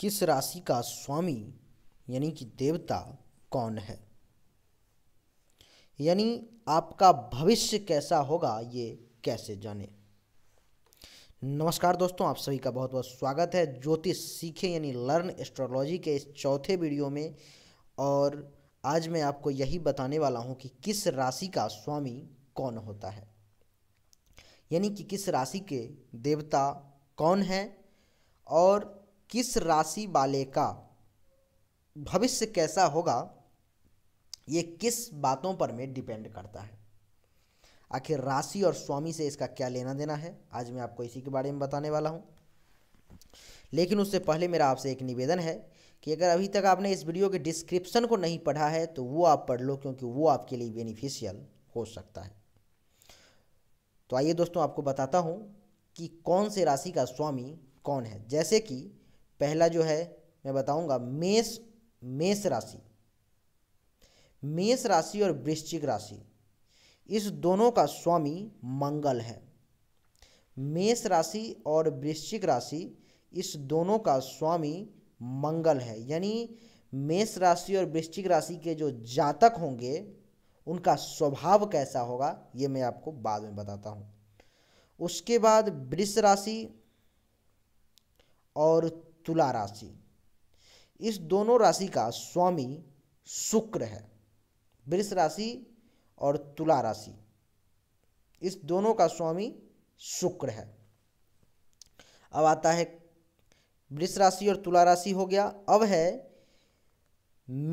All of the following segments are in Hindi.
किस राशि का स्वामी यानी कि देवता कौन है यानी आपका भविष्य कैसा होगा ये कैसे जाने नमस्कार दोस्तों आप सभी का बहुत बहुत स्वागत है ज्योतिष सीखे यानी लर्न एस्ट्रोलॉजी के इस चौथे वीडियो में और आज मैं आपको यही बताने वाला हूँ कि किस राशि का स्वामी कौन होता है यानी कि किस राशि के देवता कौन है और किस राशि वाले का भविष्य कैसा होगा ये किस बातों पर में डिपेंड करता है आखिर राशि और स्वामी से इसका क्या लेना देना है आज मैं आपको इसी के बारे में बताने वाला हूँ लेकिन उससे पहले मेरा आपसे एक निवेदन है कि अगर अभी तक आपने इस वीडियो के डिस्क्रिप्शन को नहीं पढ़ा है तो वो आप पढ़ लो क्योंकि वो आपके लिए बेनिफिशियल हो सकता है तो आइए दोस्तों आपको बताता हूँ कि कौन से राशि का स्वामी कौन है जैसे कि पहला जो है मैं बताऊंगा मेष मेष राशि मेष राशि और वृश्चिक राशि इस दोनों का स्वामी मंगल है मेष राशि और वृश्चिक राशि इस दोनों का स्वामी मंगल है यानी मेष राशि और वृश्चिक राशि के जो जातक होंगे उनका स्वभाव कैसा होगा ये मैं आपको बाद में बताता हूँ उसके बाद वृष राशि और तुला राशि इस दोनों राशि का स्वामी शुक्र है वृष राशि और तुला राशि इस दोनों का स्वामी शुक्र है अब आता है वृष राशि और तुला राशि हो गया अब है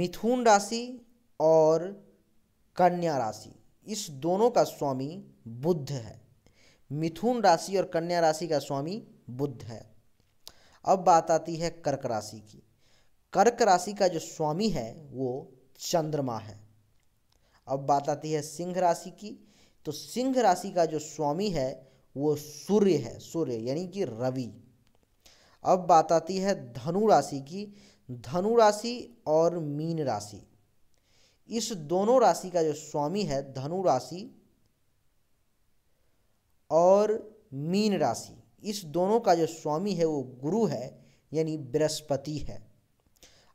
मिथुन राशि और कन्या राशि इस दोनों का स्वामी बुद्ध है मिथुन राशि और कन्या राशि का स्वामी बुद्ध है अब बात आती है कर्क राशि की कर्क राशि का जो स्वामी है वो चंद्रमा है अब बात आती है सिंह राशि की तो सिंह राशि का जो स्वामी है वो सूर्य है सूर्य यानी कि रवि अब बात आती है धनु राशि की धनु राशि और मीन राशि इस दोनों राशि का जो स्वामी है धनु राशि और मीन राशि इस दोनों का जो स्वामी है वो गुरु है यानी बृहस्पति है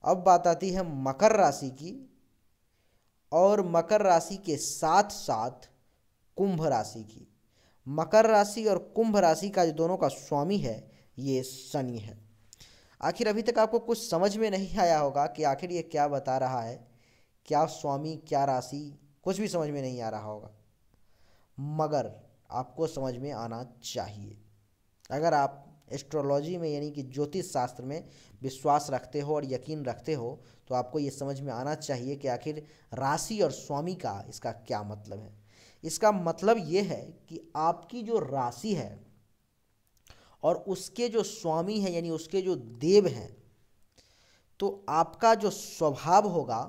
अब बात आती है मकर राशि की और मकर राशि के साथ साथ कुंभ राशि की मकर राशि और कुंभ राशि का जो दोनों का स्वामी है ये शनि है आखिर अभी तक आपको कुछ समझ में नहीं आया होगा कि आखिर ये क्या बता रहा है क्या स्वामी क्या राशि कुछ भी समझ में नहीं आ रहा होगा मगर आपको समझ में आना चाहिए अगर आप एस्ट्रोलॉजी में यानी कि ज्योतिष शास्त्र में विश्वास रखते हो और यकीन रखते हो तो आपको ये समझ में आना चाहिए कि आखिर राशि और स्वामी का इसका क्या मतलब है इसका मतलब ये है कि आपकी जो राशि है और उसके जो स्वामी है यानी उसके जो देव हैं तो आपका जो स्वभाव होगा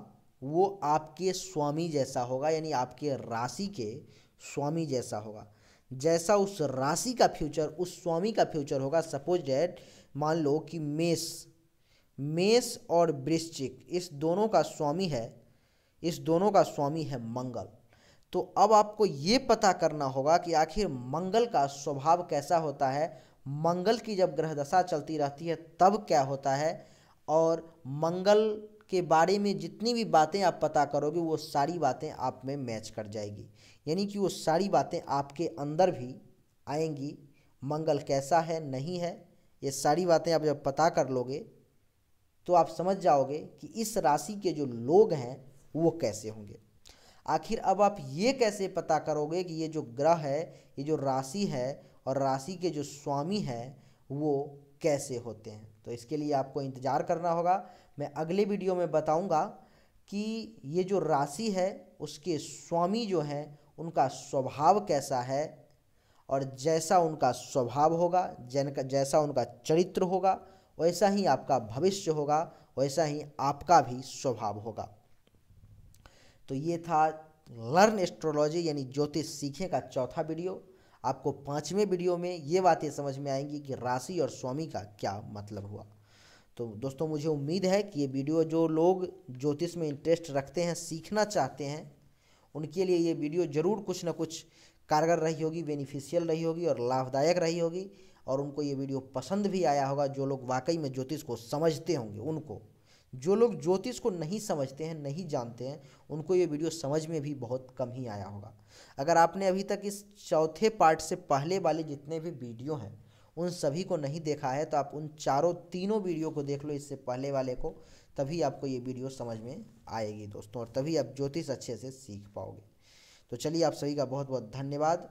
वो आपके स्वामी जैसा होगा यानी आपके राशि के स्वामी जैसा होगा जैसा उस राशि का फ्यूचर उस स्वामी का फ्यूचर होगा सपोज डेट मान लो कि मेष मेष और वृश्चिक इस दोनों का स्वामी है इस दोनों का स्वामी है मंगल तो अब आपको ये पता करना होगा कि आखिर मंगल का स्वभाव कैसा होता है मंगल की जब ग्रह दशा चलती रहती है तब क्या होता है और मंगल के बारे में जितनी भी बातें आप पता करोगे वो सारी बातें आप में मैच कर जाएगी यानी कि वो सारी बातें आपके अंदर भी आएंगी मंगल कैसा है नहीं है ये सारी बातें आप जब पता कर लोगे तो आप समझ जाओगे कि इस राशि के जो लोग हैं वो कैसे होंगे आखिर अब आप ये कैसे पता करोगे कि ये जो ग्रह है ये जो राशि है और राशि के जो स्वामी हैं वो कैसे होते हैं तो इसके लिए आपको इंतज़ार करना होगा मैं अगले वीडियो में बताऊंगा कि ये जो राशि है उसके स्वामी जो हैं उनका स्वभाव कैसा है और जैसा उनका स्वभाव होगा जन का जैसा उनका चरित्र होगा वैसा ही आपका भविष्य होगा वैसा ही आपका भी स्वभाव होगा तो ये था लर्न एस्ट्रोलॉजी यानी ज्योतिष सीखे का चौथा वीडियो आपको पाँचवें वीडियो में ये बातें समझ में आएंगी कि राशि और स्वामी का क्या मतलब हुआ तो दोस्तों मुझे उम्मीद है कि ये वीडियो जो लोग ज्योतिष में इंटरेस्ट रखते हैं सीखना चाहते हैं उनके लिए ये वीडियो ज़रूर कुछ ना कुछ कारगर रही होगी बेनिफिशियल रही होगी और लाभदायक रही होगी और उनको ये वीडियो पसंद भी आया होगा जो लोग वाकई में ज्योतिष को समझते होंगे उनको जो लोग ज्योतिष को नहीं समझते हैं नहीं जानते हैं उनको ये वीडियो समझ में भी बहुत कम ही आया होगा अगर आपने अभी तक इस चौथे पार्ट से पहले वाले जितने भी वीडियो हैं उन सभी को नहीं देखा है तो आप उन चारों तीनों वीडियो को देख लो इससे पहले वाले को तभी आपको ये वीडियो समझ में आएगी दोस्तों और तभी आप ज्योतिष अच्छे से सीख पाओगे तो चलिए आप सभी का बहुत बहुत धन्यवाद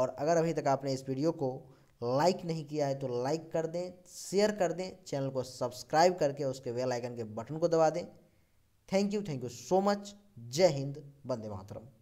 और अगर अभी तक आपने इस वीडियो को लाइक नहीं किया है तो लाइक कर दें शेयर कर दें चैनल को सब्सक्राइब करके उसके बेल आइकन के बटन को दबा दें thank you thank you so much जय हिंद वंदे मातरम